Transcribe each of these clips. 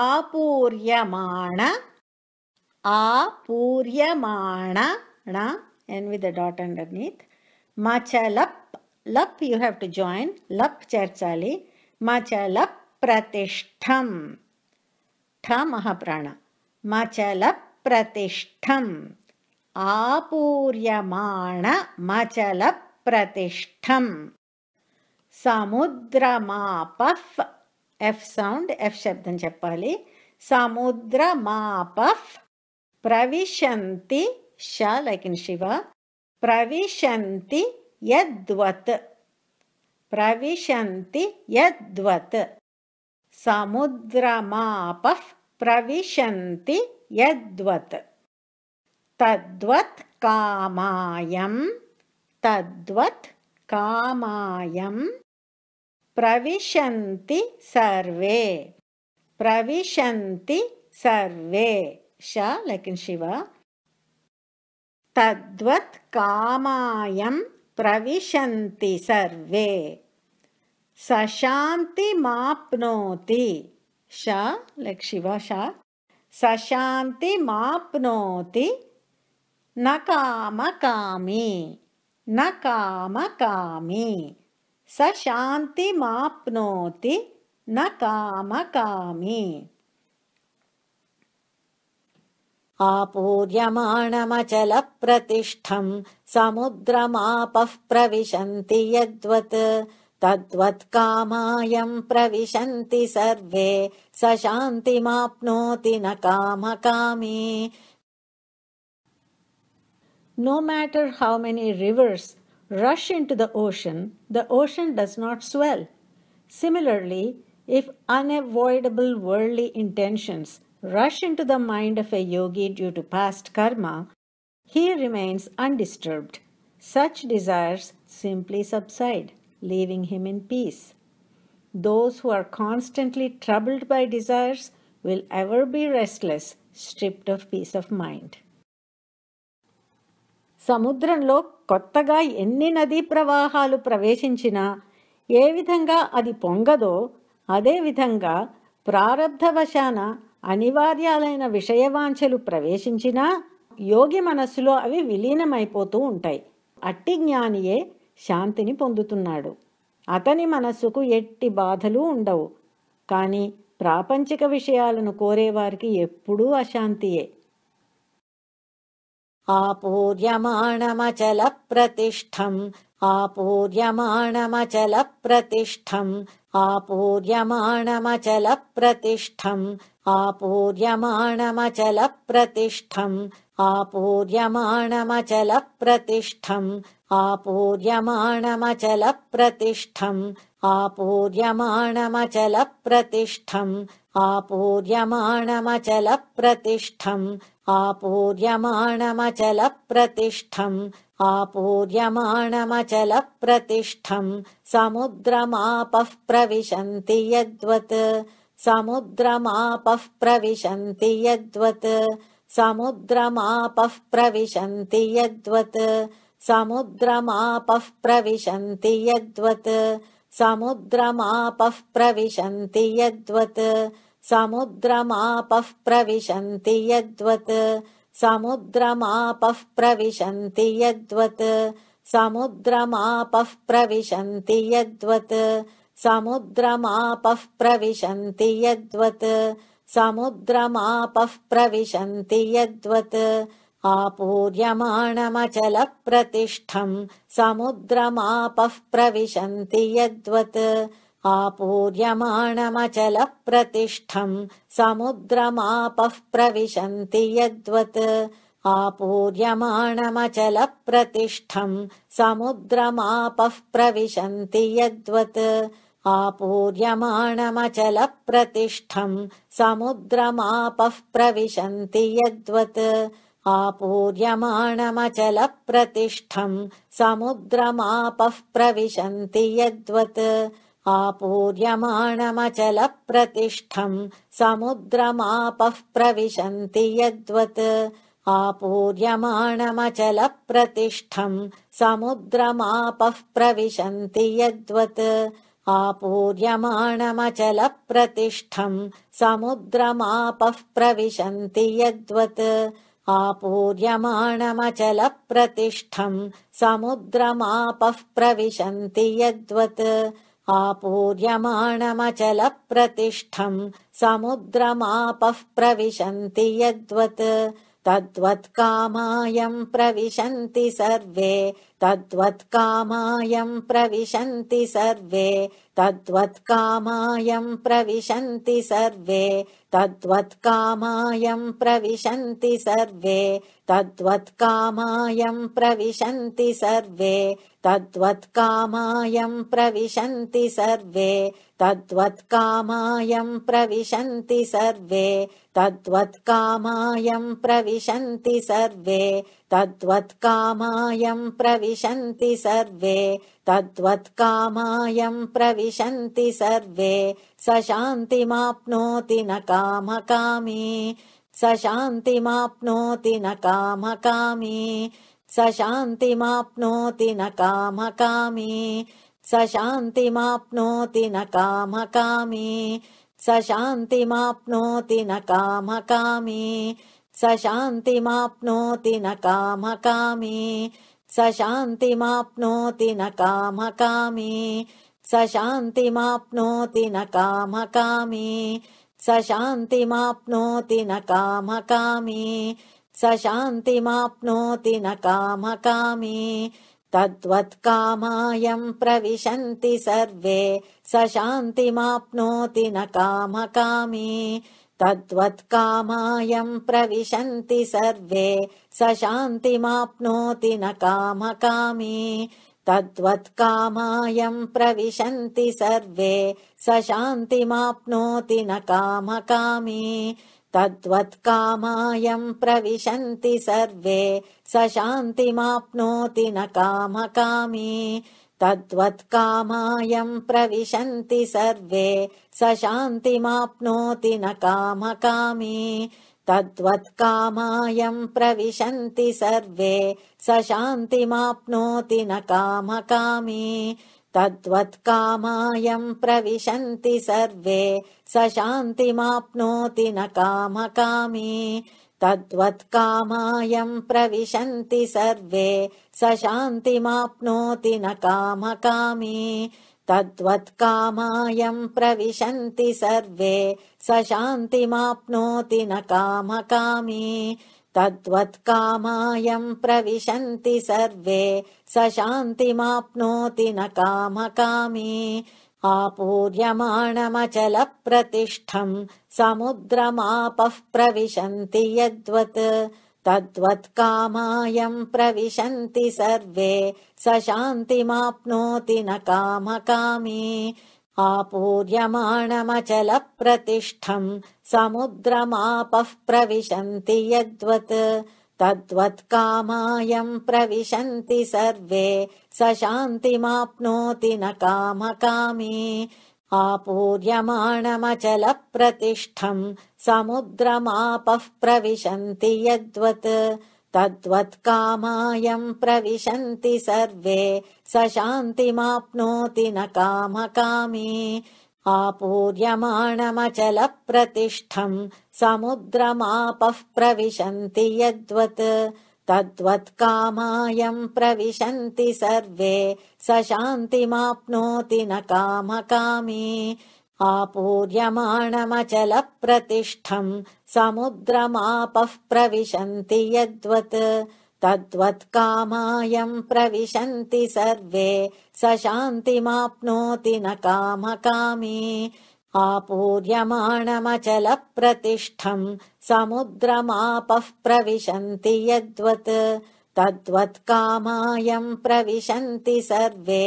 ఆపూర్యమాణ ఆపూర్యమాణ ణ and with the dot underneath. Machalap, lap you have to join, lap charchali, machalap pratishtham. Tha mahaprana. Machalap pratishtham. Apuryamana machalap pratishtham. Samudramapaf F sound F శబ్దం చెప్పాలి సముద్ర మాపఫ్ ప్రవిశంతి ష like in Shiva ప్రవిశంతి యద్వత్ ప్రవిశంతి యద్వత్ సముద్రమాపఫ్ ప్రవిశంతి యద్వత్ తద్వత్ కామాయం తద్వత్ కామాయం प्रविशन्ति सर्वे प्रविशन्ति सर्वे श तद्वत् कामायं प्रविशन्ति सर्वे सशान्तिमाप्नोति श श सशान्तिमाप्नोति न कामकामी न कामकामी कामकामी प्रतिष्ठम् समुद्रमापः प्रविशन्ति यद्वत् तद्वत् कामायम् प्रविशन्ति सर्वे नकामकामी no matter how many rivers rush into the ocean, the ocean does not swell. Similarly, if unavoidable worldly intentions rush into the mind of a yogi due to past karma, he remains undisturbed. Such desires simply subside, leaving him in peace. Those who are constantly troubled by desires will ever be restless, stripped of peace of mind. సముద్రంలో కొత్తగా ఎన్ని నదీ ప్రవాహాలు ప్రవేశించినా ఏ విధంగా అది పొంగదో అదేవిధంగా ప్రారబ్ధవశాన అనివార్యాలైన విషయవాంఛలు ప్రవేశించినా యోగి మనస్సులో అవి విలీనమైపోతూ ఉంటాయి అట్టి జ్ఞానియే శాంతిని పొందుతున్నాడు అతని మనస్సుకు ఎట్టి బాధలు ఉండవు కానీ ప్రాపంచిక విషయాలను కోరేవారికి ఎప్పుడూ అశాంతియే आपोर्यमाणम चल प्रतिष्ठम् आपोर्यमाणम प्रतिष्ठम् प्रतिष्ठम् प्रतिष्ठम् आपूर्यमाणमचल प्रतिष्ठम् आपूर्यमाणमचल प्रतिष्ठम् आपूर्यमाणमचल प्रतिष्ठम् आपूर्यमाणमचल प्रतिष्ठम् आपूर्यमाणमचल प्रतिष्ठम् आपूर्यमाणमचल प्रतिष्ठम् समुद्रमापः प्रविशन्ति यद्वत् समुद्रमापः प्रविशन्ति यद्वत् समुद्रमापः प्रविशन्ति यद्वत् प्रविशन्ति यद्वत् प्रविशन्ति यद्वत् समुद्रमापः प्रविशन्ति यद्वत् समुद्रमापः प्रविशन्ति यद्वत् समुद्रमापः प्रविशन्ति यद्वत् समुद्रमापः प्रविशन्ति यद्वत् समुद्रमापः प्रविशन्ति यद्वत् आपूर्यमाणमचल प्रतिष्ठम् समुद्रमापः प्रविशन्ति यद्वत् आपूर्यमाणमचल प्रतिष्ठम् समुद्रमापः प्रविशन्ति यद्वत् आपूर्यमाणमचल प्रतिष्ठम् समुद्रमापः प्रविशन्ति यद्वत् आपूर्यमाणमचल प्रतिष्ठम् समुद्रमापः प्रविशन्ति यद्वत् आपूर्यमाणमचल प्रतिष्ठम् समुद्रमापः प्रविशन्ति यद्वत् आपूर्यमाणमचल प्रतिष्ठम् समुद्रमापः प्रविशन्ति यद्वत् आपूर्यमाणमचल प्रतिष्ठम् समुद्रमापः प्रविशन्ति यद्वत् आपूर्यमाणमचलप्रतिष्ठम् समुद्रमापः प्रविशन्ति यद्वत् आपूर्यमाणमचलप्रतिष्ठम् समुद्रमापः प्रविशन्ति यद्वत् आपूर्यमाणमचलप्रतिष्ठम् समुद्रमापः प्रविशन्ति यद्वत् तद्वत्कामायम् प्रविशन्ति सर्वे तद्वत्कामायम् प्रविशन्ति सर्वे तद्वत्कामायम् प्रविशन्ति सर्वे तद्वत्कामायं प्रविशन्ति सर्वे तद्वत्कामायम् प्रविशन्ति सर्वे तद्वत्कामायम् प्रविशन्ति सर्वे तद्वत्कामायम् प्रविशन्ति सर्वे तद्वत्कामायम् प्रविशन्ति सर्वे तद्वत्कामायं प्रविश प्रविशन्ति सर्वे तद्वत्कामायम् प्रविशन्ति सर्वे सशान्तिमाप्नोति न स सशान्तिमाप्नोति न कामकामी सशान्तिमाप्नोति न स सशान्तिमाप्नोति न कामकामी सशान्तिमाप्नोति न स शान्तिमाप्नोति न कामकामी सशान्तिमाप्नोति न कामकामी सशान्तिमाप्नोति न कामकामी सशान्तिमाप्नोति न कामकामी सशान्तिमाप्नोति न कामकामी तद्वत् प्रविशन्ति सर्वे सशान्तिमाप्नोति न कामकामी तद्वत्कामायम् प्रविशन्ति सर्वे शान्तिमाप्नोति न कामकामी तद्वत्कामायम् प्रविशन्ति सर्वे शान्तिमाप्नोति न कामकामी तद्वत्कामायम् प्रविशन्ति सर्वे शान्तिमाप्नोति न कामकामी तद्वत्कामायम् प्रविशन्ति सर्वे शान्तिमाप्नोति न कामकामी तद्वत्कामायम् प्रविशन्ति सर्वे शान्तिमाप्नोति न कामकामी तद्वत्कामायम् प्रविशन्ति सर्वे शान्तिमाप्नोति न कामकामी तद्वत्कामायम् प्रविशन्ति सर्वे शान्तिमाप्नोति न कामकामी तद्वत्कामायम् प्रविशन्ति सर्वे शान्तिमाप्नोति न कामकामी तद्वत्कामायम् प्रविशन्ति सर्वे शान्तिमाप्नोति न कामकामी आपूर्यमाणमचल प्रतिष्ठम् समुद्रमापः प्रविशन्ति यद्वत् तद्वत् कामायम् प्रविशन्ति सर्वे स शान्तिमाप्नोति न कामकामी आपूर्यमाणमचल प्रतिष्ठम् समुद्रमापः प्रविशन्ति यद्वत् तद्वत्कामायम् प्रविशन्ति सर्वे शान्तिमाप्नोति न कामकामी आपूर्यमाणमचल प्रतिष्ठम् समुद्रमापः प्रविशन्ति यद्वत् तद्वत्कामायम् प्रविशन्ति सर्वे शान्तिमाप्नोति न कामकामी आपूर्यमाणमचल प्रतिष्ठम् समुद्रमापः प्रविशन्ति यद्वत् तद्वत् कामायम् प्रविशन्ति सर्वे स शान्तिमाप्नोति न कामकामी आपूर्यमाणमचल प्रतिष्ठम् समुद्रमापः प्रविशन्ति यद्वत् तद्वत्कामायम् प्रविशन्ति सर्वे शान्तिमाप्नोति न कामकामी आपूर्यमाणमचलप्रतिष्ठम् समुद्रमापः प्रविशन्ति यद्वत् तद्वत्कामायम् प्रविशन्ति सर्वे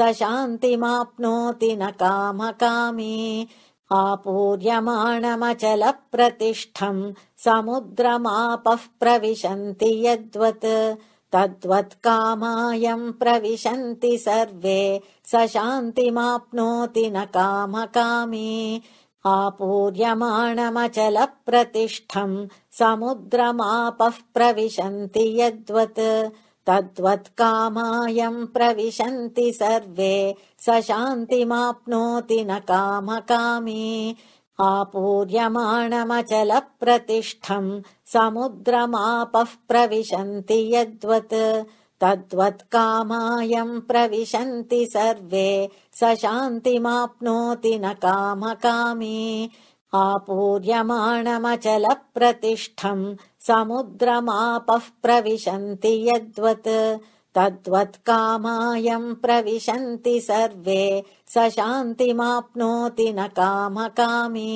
शान्तिमाप्नोति न कामकामी आपूर्यमाणमचलप्रतिष्ठम् समुद्रमापः प्रविशन्ति यद्वत् तद्वत् कामायम् प्रविशन्ति सर्वे स शान्तिमाप्नोति न कामकामी आपूर्यमाणमचलप्रतिष्ठम् समुद्रमापः प्रविशन्ति यद्वत् तद्वत्कामायम् प्रविशन्ति सर्वे शान्तिमाप्नोति न कामकामी आपूर्यमाणमचलप्रतिष्ठम् समुद्रमापः प्रविशन्ति यद्वत् तद्वत्कामायम् प्रविशन्ति सर्वे शान्तिमाप्नोति न कामकामी आपूर्यमाणमचलप्रतिष्ठम् समुद्रमापः प्रविशन्ति यद्वत् तद्वत् कामायम् प्रविशन्ति सर्वे स शान्तिमाप्नोति न कामकामी